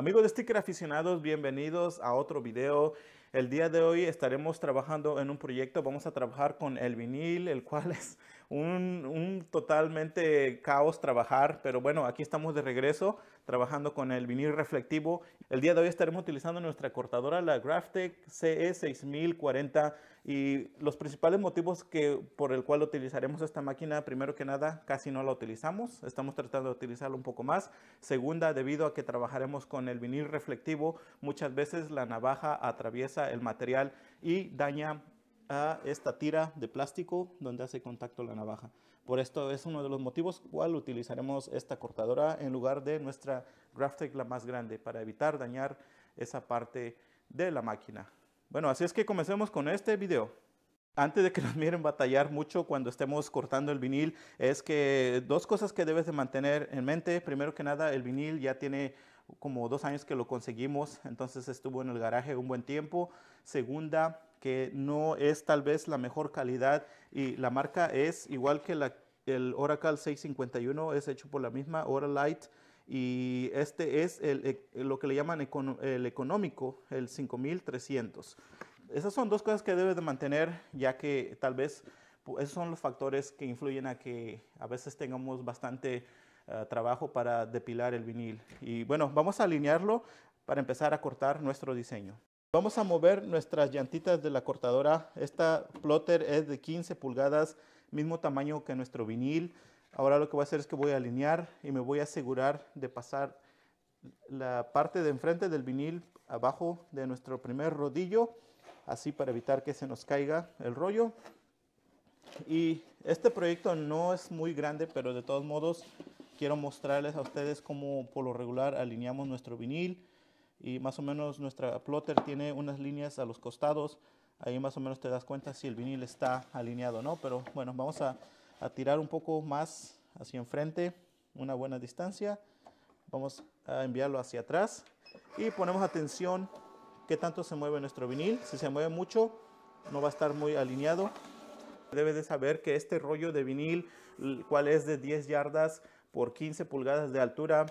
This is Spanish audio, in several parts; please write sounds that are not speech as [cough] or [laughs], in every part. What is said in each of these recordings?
Amigos de Sticker Aficionados, bienvenidos a otro video. El día de hoy estaremos trabajando en un proyecto, vamos a trabajar con el vinil, el cual [laughs] es un, totalmente caos trabajar, pero bueno, aquí estamos de regreso trabajando con el vinil reflectivo. El día de hoy estaremos utilizando nuestra cortadora, la Graftec CE6040 y los principales motivos que, por el cual utilizaremos esta máquina, primero que nada, casi no la utilizamos, estamos tratando de utilizarla un poco más. Segunda, debido a que trabajaremos con el vinil reflectivo, muchas veces la navaja atraviesa el material y daña a esta tira de plástico donde hace contacto la navaja. Por esto es uno de los motivos cual utilizaremos esta cortadora en lugar de nuestra Graftec la más grande para evitar dañar esa parte de la máquina. Bueno, así es que comencemos con este video. Antes de que [laughs] nos miren batallar mucho cuando estemos cortando el vinil, es que dos cosas que debes de mantener en mente. Primero que nada, el vinil ya tiene como dos años que lo conseguimos, entonces estuvo en el garaje un buen tiempo. Segunda, que no es tal vez la mejor calidad y la marca es igual que el Oracle 651, es hecho por la misma Oralite y este es e, lo que le llaman el económico, el 5300. Esas son dos cosas que debe de mantener ya que tal vez esos son los factores que influyen a que a veces tengamos bastante eh, trabajo para depilar el vinil. Y bueno, vamos a alinearlo para empezar a cortar nuestro diseño. Vamos a mover nuestras llantitas de la cortadora. Esta plotter es de 15 pulgadas, mismo tamaño que nuestro vinil. Ahora lo que voy a hacer es que voy a alinear y me voy a asegurar de pasar la parte de enfrente del vinil abajo de nuestro primer rodillo, así para evitar que se nos caiga el rollo. Y este proyecto no es muy grande, pero de todos modos quiero mostrarles a ustedes cómo por lo regular alineamos nuestro vinil y más o menos nuestra plotter tiene unas líneas a los costados. Ahí más o menos te das cuenta si el vinil está alineado o no. Pero bueno, vamos a, tirar un poco más hacia enfrente, una buena distancia. Vamos a enviarlo hacia atrás y ponemos atención qué tanto se mueve nuestro vinil. Si se mueve mucho, no va a estar muy alineado. Debes de saber que este rollo de vinil, cual es de 10 yardas por 15 pulgadas de altura,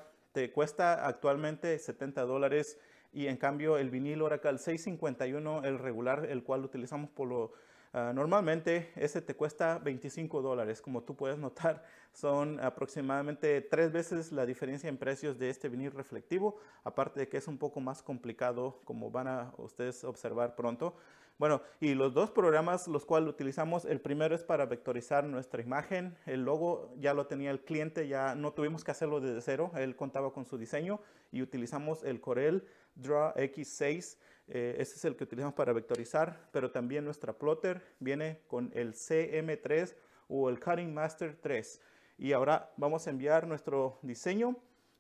cuesta actualmente 70 dólares y en cambio el vinil Oracle 651, el regular, el cual utilizamos por lo, ah, normalmente, ese te cuesta 25 dólares. Como tú puedes notar, [laughs] son aproximadamente tres veces la diferencia en precios de este vinil reflectivo, aparte de que es un poco más complicado, como van a ustedes observar pronto. Bueno, y los dos programas los cuales utilizamos, el primero es para vectorizar nuestra imagen, el logo ya lo tenía el cliente, ya no tuvimos que hacerlo desde cero, él contaba con su diseño y utilizamos el Corel Draw X6, eh, ese es el que utilizamos para vectorizar, pero también nuestra plotter viene con el CM3 o el Cutting Master 3. Y ahora vamos a enviar nuestro diseño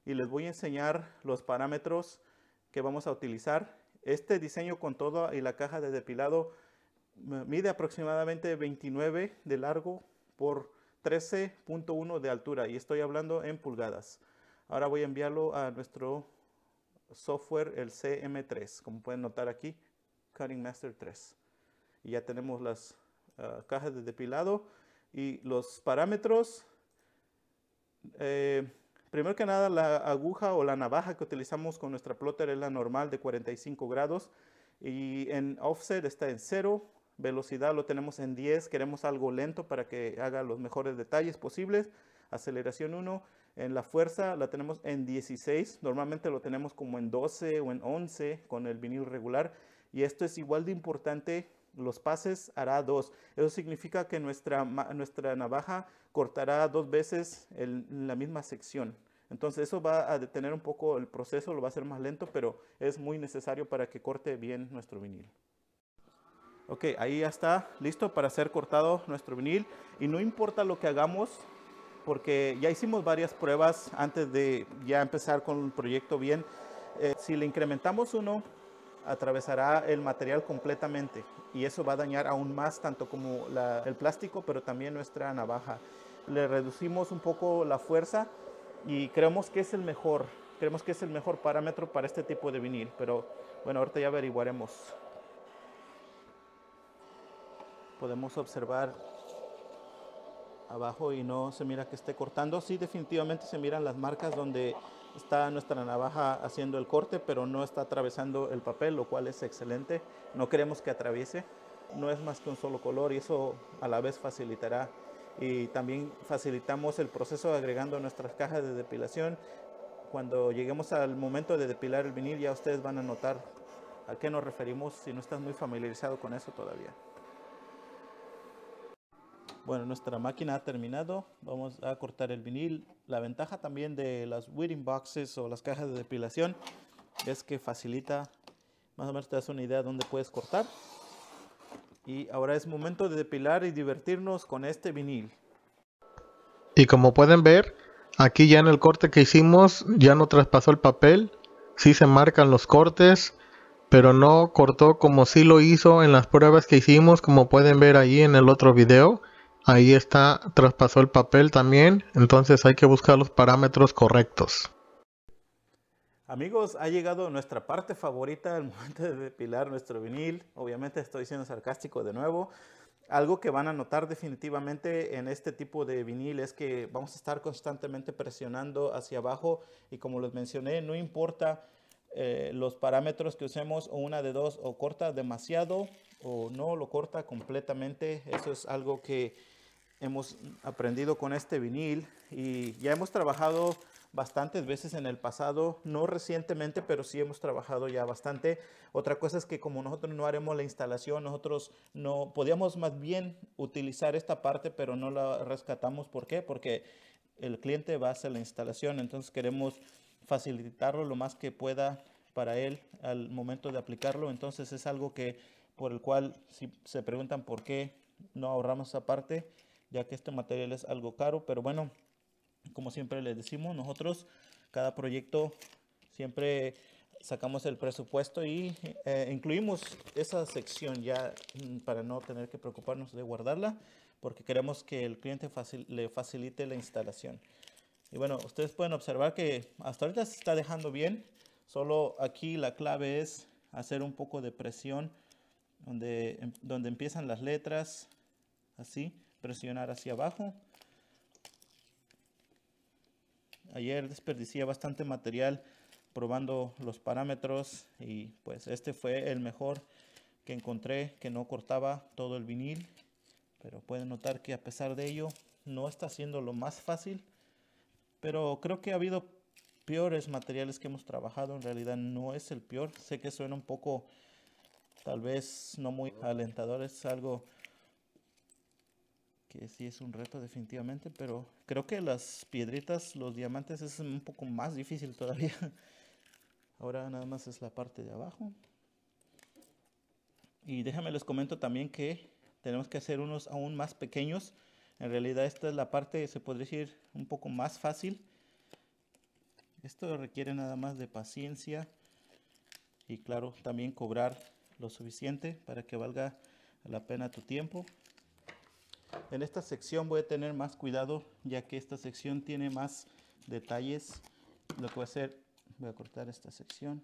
y les voy a enseñar los parámetros que vamos a utilizar este diseño con todo y la caja de depilado mide aproximadamente 29 de largo por 13.1 de altura y estoy hablando en pulgadas. Ahora voy a enviarlo a nuestro software, el CM3, como pueden notar aquí, Cutting Master 3. Y ya tenemos las ah, cajas de depilado y los parámetros. Eh, Primero que nada, la aguja o la navaja que utilizamos con nuestra plotter es la normal de 45 grados y en offset está en 0, velocidad lo tenemos en 10, queremos algo lento para que haga los mejores detalles posibles, aceleración 1, en la fuerza la tenemos en 16, normalmente lo tenemos como en 12 o en 11 con el vinil regular y esto es igual de importante los pases hará 2. Eso significa que nuestra, nuestra navaja cortará dos veces en la misma sección. Entonces eso va a detener un poco el proceso, lo va a hacer más lento, pero es muy necesario para que corte bien nuestro vinil. Ok, ahí ya está listo para ser cortado nuestro vinil y no importa lo que hagamos porque ya hicimos varias pruebas antes de ya empezar con el proyecto bien. Eh, si le incrementamos uno, atravesará el material completamente y eso va a dañar aún más tanto como el plástico, pero también nuestra navaja. Le reducimos un poco la fuerza y creemos que es el mejor, creemos que es el mejor parámetro para este tipo de vinil, pero bueno, ahorita ya averiguaremos. Podemos observar abajo y no se mira que esté cortando. Sí, definitivamente se miran las marcas donde está nuestra navaja haciendo el corte, pero no está atravesando el papel, lo cual es excelente. No queremos que atraviese. No es más que un solo color y eso a la vez facilitará y también facilitamos el proceso agregando nuestras cajas de depilación. Cuando lleguemos al momento de depilar el vinil ya ustedes van a notar a qué nos referimos si no estás muy familiarizado con eso todavía. Bueno, nuestra máquina ha terminado. Vamos a cortar el vinil. La ventaja también de las weeding boxes o las cajas de depilación es que facilita, más o menos te das una idea dónde puedes cortar. Y ahora es momento de depilar y divertirnos con este vinil. Y como pueden ver, aquí ya en el corte que hicimos ya no traspasó el papel. Sí se marcan los cortes, pero no cortó como sí lo hizo en las pruebas que hicimos, como pueden ver ahí en el otro video. Ahí está, traspasó el papel también, entonces hay que buscar los parámetros correctos. Amigos, ha llegado nuestra parte favorita, el [laughs] momento de depilar nuestro vinil. Obviamente estoy siendo sarcástico de nuevo. Algo que van a notar definitivamente en este tipo de vinil es que vamos a estar constantemente presionando hacia abajo y como les mencioné, no importa eh, los parámetros que usemos o una de dos o corta demasiado o no lo corta completamente. Eso es algo que hemos aprendido con este vinil y ya hemos trabajado bastantes veces en el pasado, no recientemente, pero sí hemos trabajado ya bastante. Otra cosa es que como nosotros no haremos la instalación, nosotros no podíamos más bien utilizar esta parte, pero no la rescatamos. ¿Por qué? Porque el cliente va a hacer la instalación, entonces queremos facilitarlo lo más que pueda para él al momento de aplicarlo. Entonces es algo que por el cual si se preguntan por qué no ahorramos esa parte, ya que este material es algo caro, pero bueno, como siempre les decimos, nosotros cada proyecto siempre sacamos el presupuesto y eh, incluimos esa sección ya mm, para no tener que preocuparnos de guardarla porque queremos que el cliente le facilite la instalación. Y bueno, ustedes pueden observar que hasta ahorita se está dejando bien, solo aquí la clave es hacer un poco de presión donde, em, donde empiezan las letras, así, presionar hacia abajo ayer desperdicié bastante material probando los parámetros y pues este fue el mejor que encontré que no cortaba todo el vinil pero pueden notar que a pesar de ello no está siendo lo más fácil pero creo que ha habido peores materiales que hemos trabajado en realidad no es el peor sé que suena un poco tal vez no muy alentador es algo que sí es un reto definitivamente, pero creo que las piedritas, los diamantes es un poco más difícil todavía. [laughs] Ahora nada más es la parte de abajo. Y déjame les comento también que tenemos que hacer unos aún más pequeños. En realidad esta es la parte, se podría decir, un poco más fácil. Esto requiere nada más de paciencia y claro, también cobrar lo suficiente para que valga la pena tu tiempo. En esta sección voy a tener más cuidado ya que esta sección tiene más detalles. Lo que voy a hacer, voy a cortar esta sección.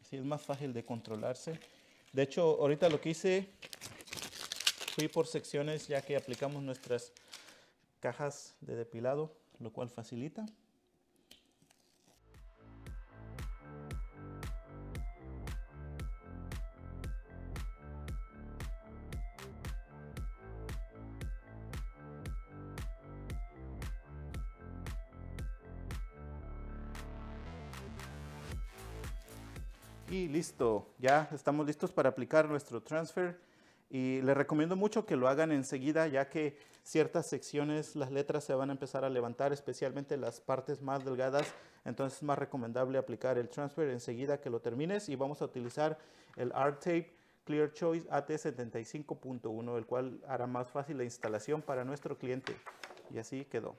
Así es más fácil de controlarse. De hecho, ahorita lo que hice, fui por secciones ya que aplicamos nuestras cajas de depilado, lo cual facilita. Y listo, ya estamos listos para aplicar nuestro transfer. Y les recomiendo mucho que lo hagan enseguida, ya que ciertas secciones, las letras se van a empezar a levantar, especialmente las partes más delgadas. Entonces es más recomendable aplicar el transfer enseguida que lo termines. Y vamos a utilizar el R-Tape Clear Choice AT75.1, el cual hará más fácil la instalación para nuestro cliente. Y así quedó.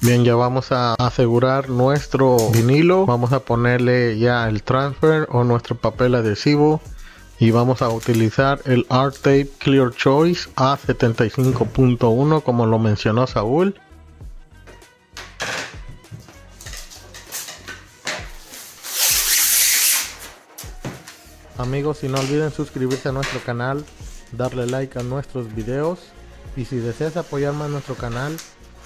Bien, ya vamos a asegurar nuestro vinilo. Vamos a ponerle ya el transfer o nuestro papel adhesivo. Y vamos a utilizar el Art Tape Clear Choice A75.1 como lo mencionó Saúl. Amigos, si no olviden suscribirse a nuestro canal, darle like a nuestros videos y si deseas apoyar más nuestro canal,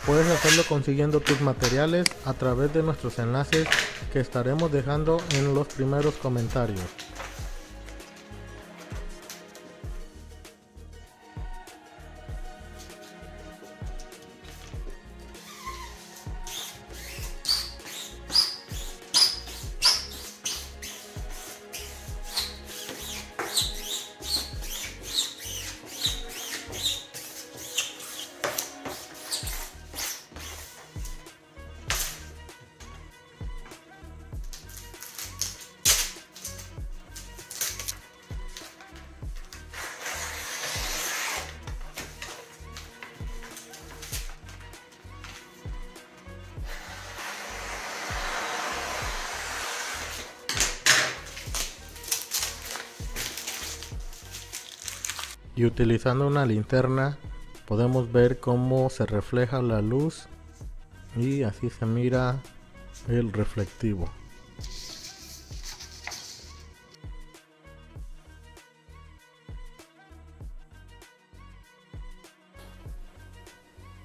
Puedes hacerlo consiguiendo tus materiales a través de nuestros enlaces que estaremos dejando en los primeros comentarios. y utilizando una linterna podemos ver cómo se refleja la luz y así se mira el reflectivo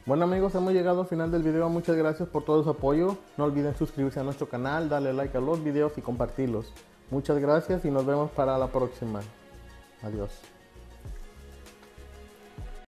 Bueno amigos, hemos llegado al final del video, muchas gracias por todo su apoyo. No olviden suscribirse a nuestro canal, darle like a los videos y compartirlos. Muchas gracias y nos vemos para la próxima. Adiós.